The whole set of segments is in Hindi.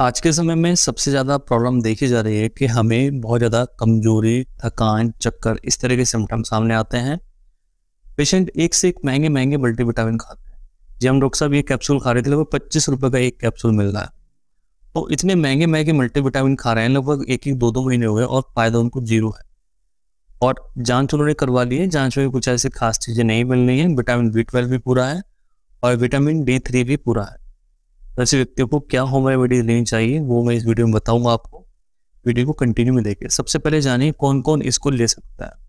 आज के समय में सबसे ज़्यादा प्रॉब्लम देखी जा रही है कि हमें बहुत ज़्यादा कमजोरी थकान चक्कर इस तरह के सिम्टम सामने आते हैं पेशेंट एक से एक महंगे महंगे मल्टीविटामिन खाते हैं जी हम डॉक्टर साहब ये कैप्सूल खा रहे थे लगभग पच्चीस रुपये का एक कैप्सूल मिल रहा है तो इतने महंगे महंगे मल्टीविटामिन खा रहे हैं लगभग एक एक दो दो महीने हुए और फ़ायदा उनको जीरो है और जांच उन्होंने करवा ली है जांच में कुछ ऐसी खास चीज़ें नहीं मिल रही हैं विटामिन बी ट्वेल्व भी पूरा है और विटामिन डी थ्री भी पूरा है ऐसे व्यक्तियों को क्या होम रेमेडीज लेनी चाहिए वो मैं इस वीडियो में बताऊंगा आपको वीडियो को कंटिन्यू में देखिए सबसे पहले जानिए कौन कौन इसको ले सकता है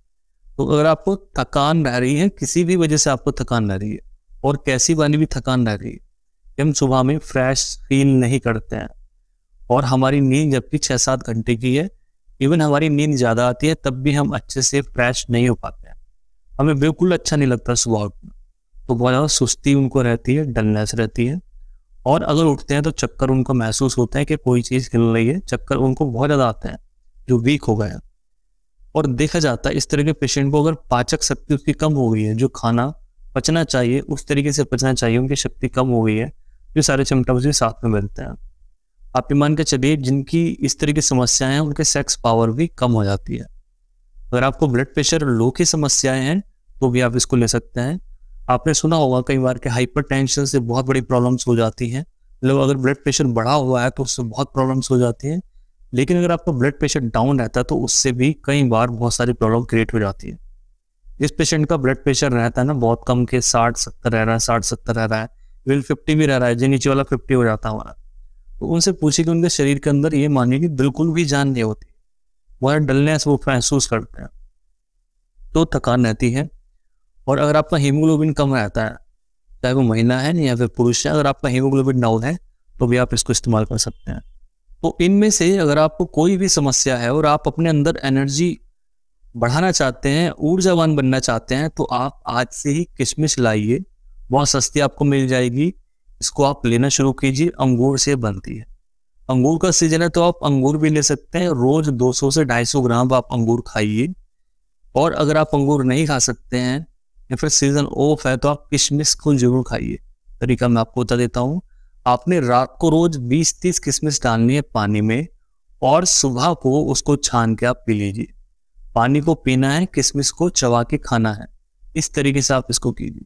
तो अगर आपको थकान रह रही है किसी भी वजह से आपको थकान रह रही है और कैसी वाली भी थकान रह रही है हम सुबह में फ्रेश फील नहीं करते हैं और हमारी नींद जबकि छः सात घंटे की है इवन हमारी नींद ज़्यादा आती है तब भी हम अच्छे से फ्रेश नहीं हो पाते हैं हमें बिल्कुल अच्छा नहीं लगता सुबह उठना तो बहुत ज़्यादा सुस्ती उनको रहती है डलनेस रहती है और अगर उठते हैं तो चक्कर उनको महसूस होता है कि कोई चीज़ हिल रही है चक्कर उनको बहुत ज़्यादा आते हैं जो वीक हो गए और देखा जाता है इस तरह के पेशेंट को अगर पाचक शक्ति उसकी कम हो गई है जो खाना पचना चाहिए उस तरीके से पचना चाहिए उनकी शक्ति कम हो गई है जो सारे सिम्टम्स भी साथ में मिलते हैं आप मान के चलिए जिनकी इस तरह की समस्याएं हैं उनके सेक्स पावर भी कम हो जाती है अगर आपको ब्लड प्रेशर लो की समस्याएं हैं तो भी आप इसको ले सकते हैं आपने सुना होगा कई बार के हाइपर से बहुत बड़ी प्रॉब्लम्स हो जाती हैं लोग मतलब अगर ब्लड प्रेशर बढ़ा हुआ है तो उससे बहुत प्रॉब्लम्स हो जाती हैं लेकिन अगर आपका ब्लड प्रेशर डाउन रहता है तो उससे भी कई बार बहुत सारी प्रॉब्लम क्रिएट हो जाती है जिस पेशेंट का ब्लड प्रेशर रहता है ना बहुत कम के साठ सत्तर रह रहा है साठ सत्तर रह रहा है विल फिफ्टी भी रह रहा है जो नीचे वाला फिफ्टी हो जाता है हमारा तो उनसे पूछे कि उनके शरीर के अंदर ये मानिए कि बिल्कुल भी जान नहीं होती वह डलनेस वो महसूस करते हैं तो थकान रहती है और अगर आपका हीमोग्लोबिन कम रहता है चाहे वो महिला है या फिर पुरुष है अगर आपका हीमोग्लोबिन डाउन है तो भी आप इसको इस्तेमाल कर सकते हैं तो इनमें से अगर आपको कोई भी समस्या है और आप अपने अंदर एनर्जी बढ़ाना चाहते हैं ऊर्जावान बनना चाहते हैं तो आप आज से ही किशमिश लाइए बहुत सस्ती आपको मिल जाएगी इसको आप लेना शुरू कीजिए अंगूर से बनती है अंगूर का सीजन है तो आप अंगूर भी ले सकते हैं रोज 200 से 250 ग्राम आप अंगूर खाइए और अगर आप अंगूर नहीं खा सकते हैं या फिर सीजन ऑफ है तो आप किशमिश को जरूर खाइए तरीका मैं आपको बता देता हूँ आपने रात को रोज 20-30 किशमिश डालनी है पानी में और सुबह को उसको छान के आप पी लीजिए पानी को पीना है किशमिश को चबा के खाना है इस तरीके से आप इसको कीजिए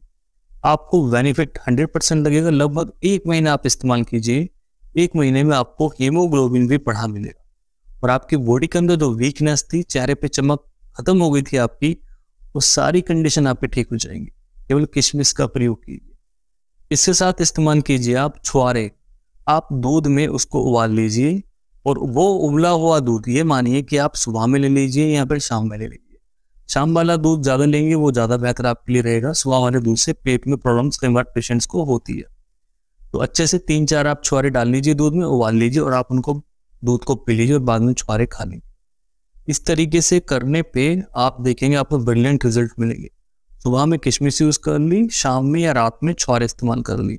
आपको बेनिफिट 100 परसेंट लगेगा लगभग एक महीना आप इस्तेमाल कीजिए एक महीने में आपको हीमोग्लोबिन भी बढ़ा मिलेगा और आपकी बॉडी के अंदर जो वीकनेस थी चेहरे पे चमक खत्म हो गई थी आपकी वो सारी कंडीशन आप पे ठीक हो जाएंगी केवल किशमिश का प्रयोग कीजिए इसके साथ इस्तेमाल कीजिए आप छुआरे आप दूध में उसको उबाल लीजिए और वो उबला हुआ दूध ये मानिए कि आप सुबह में ले लीजिए या फिर शाम में ले लीजिए शाम वाला दूध ज़्यादा लेंगे वो ज़्यादा बेहतर आपके लिए रहेगा सुबह वाले दूध से पेट में प्रॉब्लम्स कई बार पेशेंट्स को होती है तो अच्छे से तीन चार आप छुआरे डाल लीजिए दूध में उबाल लीजिए और आप उनको दूध को पी लीजिए और बाद में छुआरे खा लीजिए इस तरीके से करने पे आप देखेंगे आपको ब्रिलियंट रिजल्ट मिलेंगे सुबह में किशमिश यूज़ कर ली शाम में या रात में छुआरे इस्तेमाल कर ली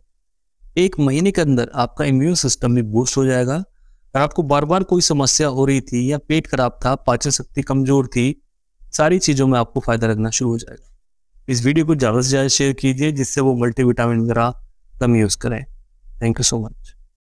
एक महीने के अंदर आपका इम्यून सिस्टम भी बूस्ट हो जाएगा और आपको बार बार कोई समस्या हो रही थी या पेट खराब था पाचन शक्ति कमजोर थी सारी चीज़ों में आपको फायदा रखना शुरू हो जाएगा इस वीडियो को ज़्यादा से ज़्यादा शेयर कीजिए जिससे वो मल्टीविटामिन वगैरह कम यूज़ करें थैंक यू सो मच